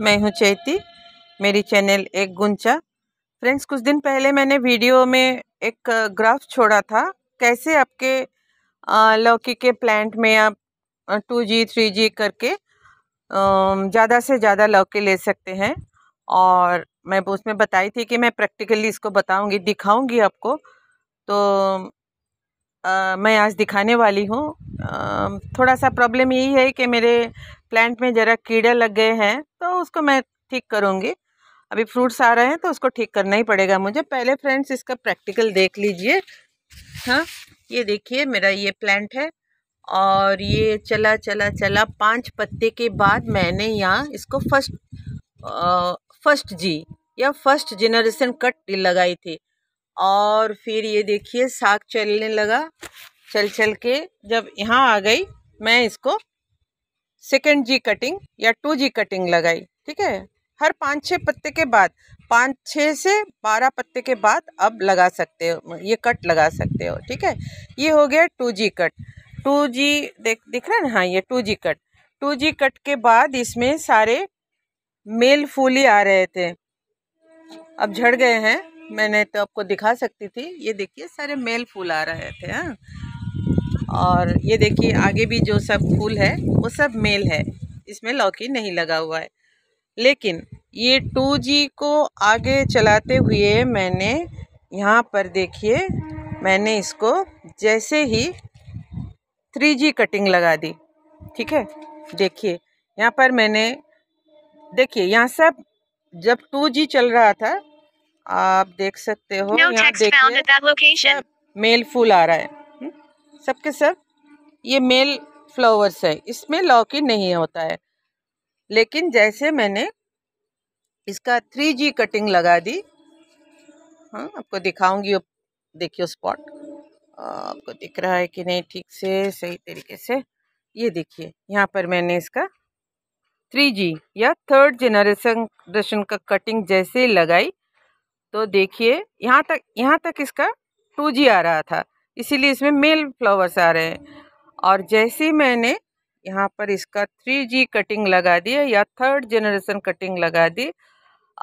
मैं हूं चैती मेरी चैनल एक गुंचा फ्रेंड्स कुछ दिन पहले मैंने वीडियो में एक ग्राफ छोड़ा था कैसे आपके लौकी के प्लांट में आप टू जी थ्री जी करके ज़्यादा से ज़्यादा लौकी ले सकते हैं और मैं उसमें बताई थी कि मैं प्रैक्टिकली इसको बताऊंगी दिखाऊंगी आपको तो आ, मैं आज दिखाने वाली हूँ थोड़ा सा प्रॉब्लम यही है कि मेरे प्लांट में ज़रा कीड़े लग गए हैं तो उसको मैं ठीक करूँगी अभी फ्रूट्स आ रहे हैं तो उसको ठीक करना ही पड़ेगा मुझे पहले फ्रेंड्स इसका प्रैक्टिकल देख लीजिए हाँ ये देखिए मेरा ये प्लांट है और ये चला चला चला पांच पत्ते के बाद मैंने यहाँ इसको फर्स्ट आ, फर्स्ट जी या फर्स्ट जेनरेशन कट लगाई थी और फिर ये देखिए साग चलने लगा चल चल के जब यहाँ आ गई मैं इसको सेकेंड जी कटिंग या टू जी कटिंग लगाई ठीक है हर पाँच छः पत्ते के बाद पाँच छः से बारह पत्ते के बाद अब लगा सकते हो ये कट लगा सकते हो ठीक है ये हो गया two G cut two G देख दिख रहा है ना हाँ ये two G cut two G cut के बाद इसमें सारे मेल फूल ही आ रहे थे अब झड़ गए हैं मैंने तो आपको दिखा सकती थी ये देखिए सारे मेल फूल आ रहे थे हाँ और ये देखिए आगे भी जो सब फूल है वो सब मेल है इसमें लौकी नहीं लगा हुआ है लेकिन ये टू जी को आगे चलाते हुए मैंने यहाँ पर देखिए मैंने इसको जैसे ही थ्री जी कटिंग लगा दी ठीक है देखिए यहाँ पर मैंने देखिए यहाँ सब जब टू जी चल रहा था आप देख सकते हो no यहाँ देखिए मेल फूल आ रहा है सबके सब ये मेल फ्लावर्स है इसमें लॉकी नहीं होता है लेकिन जैसे मैंने इसका थ्री जी कटिंग लगा दी हाँ आपको दिखाऊंगी देखियो स्पॉट आपको दिख रहा है कि नहीं ठीक से सही तरीके से ये देखिए यहाँ पर मैंने इसका थ्री जी या थर्ड जनरेशन दर्शन का कटिंग जैसे लगाई तो देखिए यहाँ तक यहाँ तक इसका टू जी आ रहा था इसीलिए इसमें मेल फ्लावर्स आ रहे हैं और जैसे मैंने यहाँ पर इसका थ्री जी कटिंग लगा दिया या थर्ड जनरेशन कटिंग लगा दी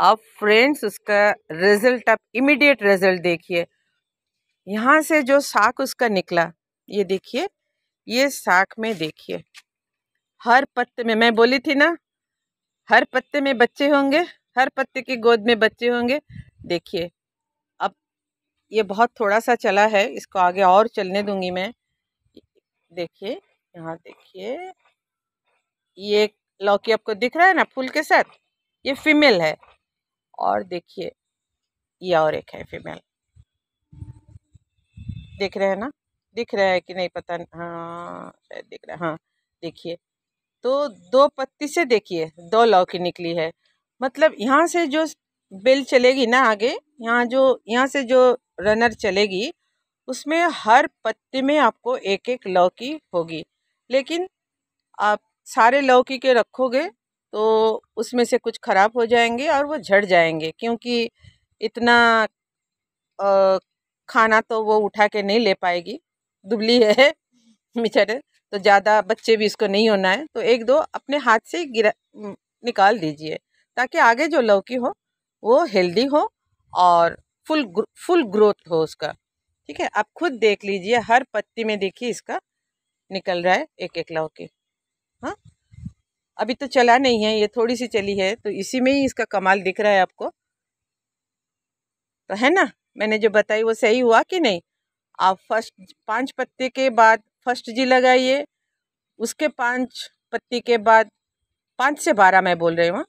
अब फ्रेंड्स उसका रिजल्ट आप इमिडिएट रिजल्ट देखिए यहाँ से जो साख उसका निकला ये देखिए ये साख में देखिए हर पत्ते में मैं बोली थी ना हर पत्ते में बच्चे होंगे हर पत्ते की गोद में बच्चे होंगे देखिए ये बहुत थोड़ा सा चला है इसको आगे और चलने दूंगी मैं देखिए यहाँ देखिए ये लौकी आपको दिख रहा है ना फूल के साथ ये फीमेल है और देखिए ये और एक है फीमेल देख रहे हैं ना दिख रहा है कि नहीं पता नहीं। हाँ शायद दिख रहा है हाँ देखिए तो दो पत्ती से देखिए दो लौकी निकली है मतलब यहाँ से जो बेल चलेगी ना आगे यहाँ जो यहाँ से जो रनर चलेगी उसमें हर पत्ते में आपको एक एक लौकी होगी लेकिन आप सारे लौकी के रखोगे तो उसमें से कुछ ख़राब हो जाएंगे और वो झड़ जाएंगे क्योंकि इतना आ, खाना तो वो उठा के नहीं ले पाएगी दुबली है बेचारे तो ज़्यादा बच्चे भी इसको नहीं होना है तो एक दो अपने हाथ से गिरा निकाल दीजिए ताकि आगे जो लौकी हो वो हेल्दी हो और फुल फुल ग्रोथ हो उसका ठीक है आप खुद देख लीजिए हर पत्ती में देखिए इसका निकल रहा है एक एक लाव के हाँ अभी तो चला नहीं है ये थोड़ी सी चली है तो इसी में ही इसका कमाल दिख रहा है आपको तो है ना मैंने जो बताई वो सही हुआ कि नहीं आप फर्स्ट पांच पत्ते के बाद फर्स्ट जी लगाइए उसके पांच पत्ती के बाद पाँच से बारह मैं बोल रही हूँ हाँ?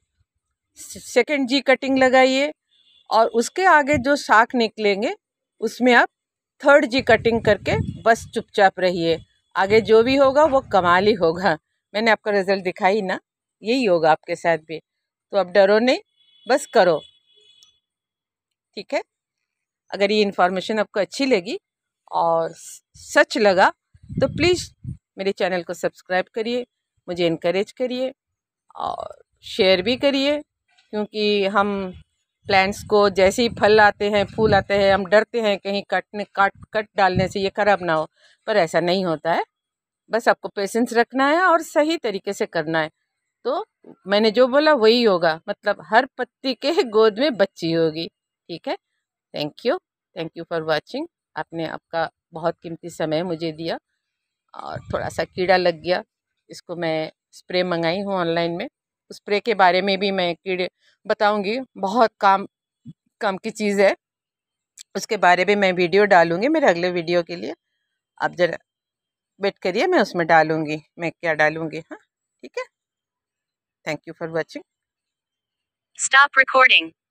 सेकेंड जी कटिंग लगाइए और उसके आगे जो शाख निकलेंगे उसमें आप थर्ड जी कटिंग करके बस चुपचाप रहिए आगे जो भी होगा वो कमाल ही होगा मैंने आपका रिजल्ट दिखाई ना यही होगा आपके साथ भी तो अब डरो नहीं बस करो ठीक है अगर ये इन्फॉर्मेशन आपको अच्छी लगी और सच लगा तो प्लीज़ मेरे चैनल को सब्सक्राइब करिए मुझे इनक्रेज करिए और शेयर भी करिए क्योंकि हम प्लांट्स को जैसे ही फल आते हैं फूल आते हैं हम डरते हैं कहीं कटने काट कट डालने से ये ख़राब ना हो पर ऐसा नहीं होता है बस आपको पेशेंस रखना है और सही तरीके से करना है तो मैंने जो बोला वही होगा मतलब हर पत्ती के गोद में बच्ची होगी ठीक है thank you thank you for watching आपने आपका बहुत कीमती समय मुझे दिया और थोड़ा सा कीड़ा लग गया इसको मैं स्प्रे मंगाई हूँ ऑनलाइन में स्प्रे के बारे में भी मैं कीड़े बताऊँगी बहुत काम काम की चीज़ है उसके बारे में मैं वीडियो डालूँगी मेरे अगले वीडियो के लिए आप जरा वेट करिए मैं उसमें डालूँगी मैं क्या डालूँगी हाँ ठीक है thank you for watching stop recording